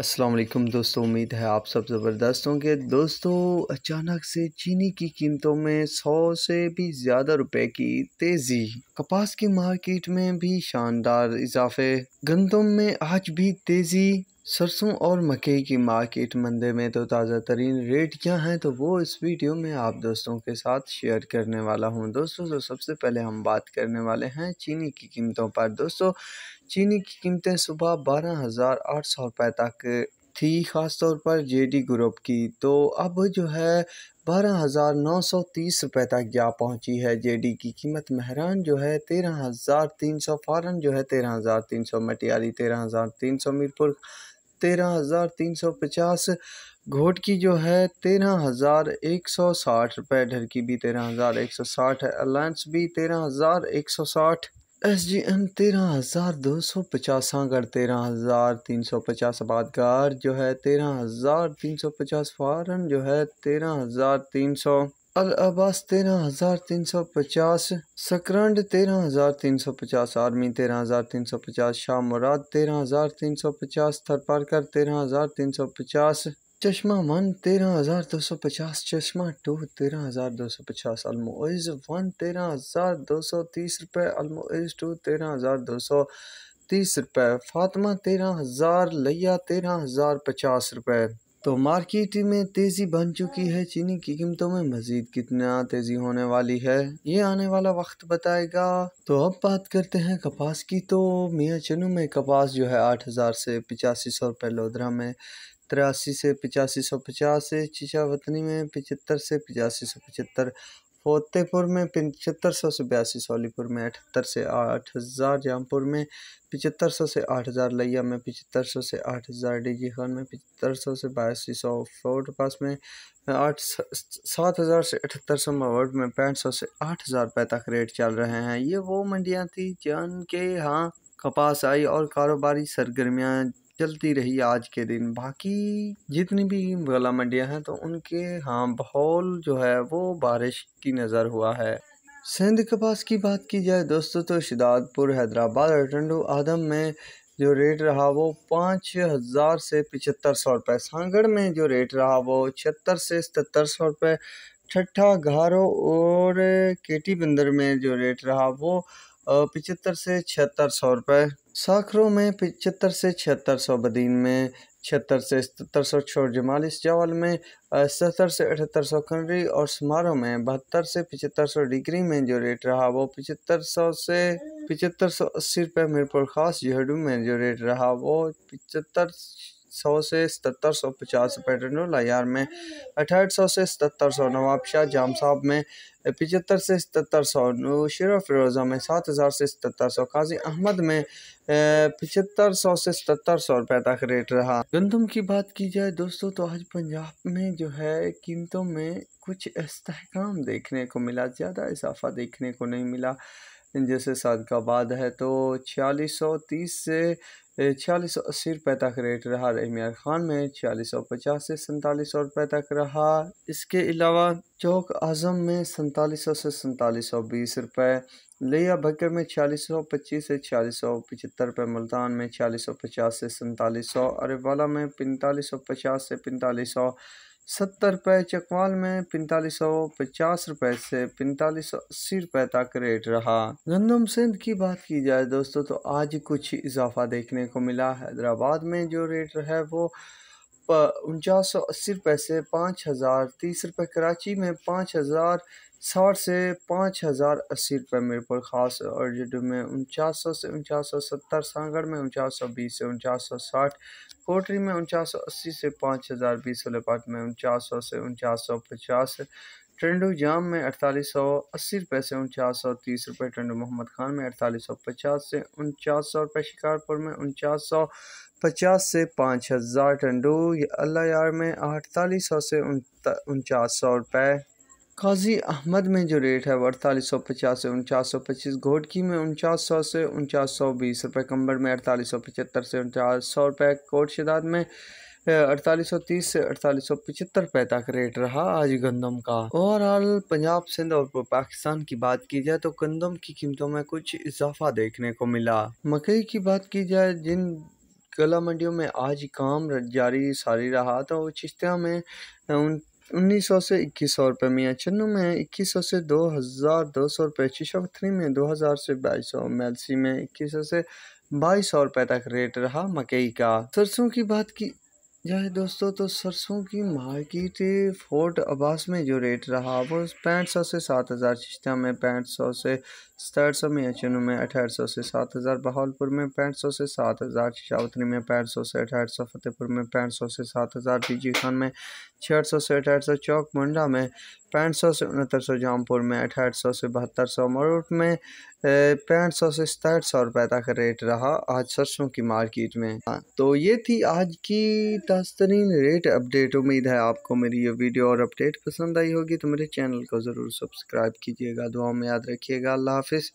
असलम दोस्तों उम्मीद है आप सब ज़बरदस्त होंगे दोस्तों अचानक से चीनी की कीमतों में सौ से भी ज़्यादा रुपए की तेज़ी कपास की मार्केट में भी शानदार इजाफे गंदम में आज भी तेज़ी सरसों और मकई की मार्केट मंदे में तो ताज़ा तरीन रेट क्या हैं तो वो इस वीडियो में आप दोस्तों के साथ शेयर करने वाला हूं दोस्तों तो सबसे पहले हम बात करने वाले हैं चीनी की कीमतों पर दोस्तों चीनी की कीमतें सुबह बारह हज़ार आठ सौ रुपये तक थी ख़ास तौर पर जेडी ग्रुप की तो अब जो है बारह हज़ार नौ सौ तीस रुपये तक जा पहुंची है जेडी की कीमत महरान जो है तेरह हज़ार तीन सौ फारन जो है तेरह हज़ार तीन सौ मटियाली तेरह हज़ार तीन सौ मीरपुर तेरह हज़ार तीन सौ पचास घोट की जो है तेरह हज़ार एक सौ साठ रुपये ढर की भी तेरह हज़ार एक सौ साठ है अलायंस भी तेरह हज़ार एक सौ साठ एस जी एम तेरह हज़ार दो सौ पचास आगढ़ तेरह हज़ार तीन सौ पचास आबादगार जो है तेरह हज़ार तीन सौ पचास फारन जो है तेरह हज़ार तीन सौ अलअबास तेरह हज़ार तीन सौ पचास सकरंड तेरह हज़ार तीन सौ पचास आर्मी तेरह हज़ार तीन सौ पचास शाह मुराद तेरह हज़ार तीन सौ पचास थरपारकर तेरह हज़ार तीन सौ पचास चश्मा वन तेरह हज़ार दो सौ पचास चश्मा टू तेरह हज़ार दो सौ पचास अलमोइज वन तेरह हज़ार दो सौ तीस रुपये अलमोइज टू तेरह हज़ार दो सौ तीस रुपये फातिमा तेरह हज़ार लिया तेरह हज़ार पचास रुपये तो मार्केट में तेज़ी बन चुकी है चीनी की कीमतों में मज़ीद कितना तेज़ी होने वाली है ये आने वाला वक्त बताएगा तो अब बात करते हैं कपास की तो मियाँ चनू में कपास जो है आठ हज़ार से पिचासी सौ रुपये लोधरा में तिरासी से पिचासी सौ पचास से चिचा वतनी में पिचत्तर से पिचासी सौ पचहत्तर फतेहपुर में पचहत्तर सौ से बयासी सोलीपुर में अठहत्तर से आठ हज़ार जामपुर में पिचहत्तर सौ से आठ हज़ार लैया में पिचहत्तर सौ से आठ हज़ार डीजी खान में पिचहत्तर सौ से बयासी सौ फोर्ट पास में आठ सात हज़ार से अठहत्तर सौ मावट में पैंठ सौ से आठ हज़ार रुपये तक रेट चल रहे हैं ये वो मंडियाँ थी जान के हाँ कपास आई और कारोबारी सरगर्मियाँ चलती रही आज के दिन बाकी जितनी भी गला मंडियाँ हैं तो उनके हाँ माहौल जो है वो बारिश की नज़र हुआ है सिंध कपास की बात की जाए दोस्तों तो शिदादपुर हैदराबाद और टंडू आदम में जो रेट रहा वो पाँच हज़ार से पचहत्तर सौ रुपये सांगड़ में जो रेट रहा वो छिहत्तर से सतर सौ रुपये छठा घारो और केटी बंदर में जो रेट रहा वो पचहत्तर से छिहत्तर सौ रुपये साखरों में पचहत्तर से छिहत्तर सौ बदीन में छिहत्तर से सतर सौ जमालिस जौल में सतर से अठहत्तर सौ खनरी और समारोह में बहत्तर से पचहत्तर सौ डिग्री में जो रेट रहा वो पचहत्तर सौ से पचहत्तर सौ अस्सी रुपये मीरपुर ख़ास जहडू में जो रेट रहा वो पचहत्तर सौ से सतर सौ पचास पेटनोल अयार में अठाहठ सौ से सतर सौ नवाबशाह जाम साहब में पिचहत्तर से सतर सौ नूशर फिरोज़ा में सात हज़ार से सतर सौ काजी अहमद में पिचहत्तर सौ से सतर सौ रुपये तक रेट रहा गंदम की बात की जाए दोस्तों तो आज पंजाब में जो है कीमतों में कुछ इसकाम देखने को मिला ज़्यादा इजाफा देखने को नहीं मिला जैसे सदकाबाद है तो छियालीस सौ तीस से छियालीस सौ अस्सी रुपये तक रेट रहा इमरान खान में छियालीस सौ पचास से सैंतालीस सौ रुपये तक रहा इसके अलावा चौक आज़म में सैंतालीस सौ से सैंतालीस सौ बीस रुपये लिया भक्कर में छियालीस सौ पच्चीस से छियालीस सौ पचहत्तर रुपये मुल्तान में छियालीस सौ पचास से सैंतालीस सौ अरेवाला में पैंतालीस सौ पचास से पैंतालीस सौ सत्तर रुपये चकवाल में पैंतालीस सौ पचास रुपये से पैंतालीस सौ अस्सी रुपये तक रेट रहा गंदम सिंध की बात की जाए दोस्तों तो आज कुछ इजाफा देखने को मिला हैदराबाद में जो रेट है वो उनचास सौ अस्सी रुपये से पाँच हज़ार तीस रुपये कराची में पाँच हज़ार साठ से पाँच हज़ार अस्सी रुपये मीरपुर ख़ास और जडू में उनचास सौ से उनचास सौ सत्तर सांगड़ में उनचास सौ बीस से उनचास सौ साठ कोटरी में उनचास सौ अस्सी से पाँच हज़ार बीस सलापाट में उनचास सौ से उनचास सौ पचास ट्रेंडो जाम में अड़तालीस सौ अस्सी रुपये से उनचास सौ तीस रुपये ट्रेंडो मोहम्मद खान में अड़तालीस सौ पचास से उनचास सौ रुपये शिकारपुर में उनचास सौ पचास से पाँच हज़ार ट्रेंडो अल्लाह यार में अड़तालीस सौ से उनचास सौ रुपये काजी अहमद में जो रेट है वो अड़तालीस सौ पचास से उनचास सौ पच्चीस घोटकी में उनचास सौ से उनचास सौ बीस रुपये कम्बर में अड़तालीस सौ पचहत्तर से उनचास सौ रुपये कोट शदाद में अड़तालीस सौ तीस से अड़तालीस सौ पिछहत्तर रुपए तक रेट रहा आज गंदम का ओवरऑल पंजाब सिंध और पाकिस्तान की बात की जाए तो गंदम की कीमतों में कुछ इजाफा देखने को मिला मकई की बात की जाए जिन गला मंडियों में आज काम जारी सारी रहा तो चिश्तिया में उन उन्नीस सौ से इक्कीस सौ रुपये मियाँ चन्नू में इक्कीस सौ से दो हज़ार दो सौ रुपये थ्री में दो हज़ार से बाईस सौ मेलसी में इक्कीस सौ से बाईस सौ रुपये तक रेट रहा मकई का सरसों की बात की यह दोस्तों तो सरसों की मार्केट फोर्ट अब्बास में जो रेट रहा वो पैंठ सौ से सात हज़ार शिश्ता में पैंठ सौ से सतहठ सौ में चुनू में अठारह सौ से सात हज़ार बहावलपुर में पैंठ सौ से सात हज़ार शिशावतनी में पैंठ सौ से अठारह सौ फतेहपुर में पैंठ सौ से सात हज़ार बीजी खान में छठ सौ से अठहठ सौ चौक मुंडा में पैंठ सौ से उनहत्तर सौ जामपुर में अठहठ सौ से बहत्तर सौ मरूट में पैंठ सौ से सतहठ सौ रुपये तक रेट रहा आज सरसों की मार्केट में हाँ, तो ये थी आज की ताजतरीन रेट अपडेट उम्मीद है आपको मेरी ये वीडियो और अपडेट पसंद आई होगी तो मेरे चैनल को ज़रूर सब्सक्राइब कीजिएगा दुआ में याद रखिएगा अल्लाह हाफिज़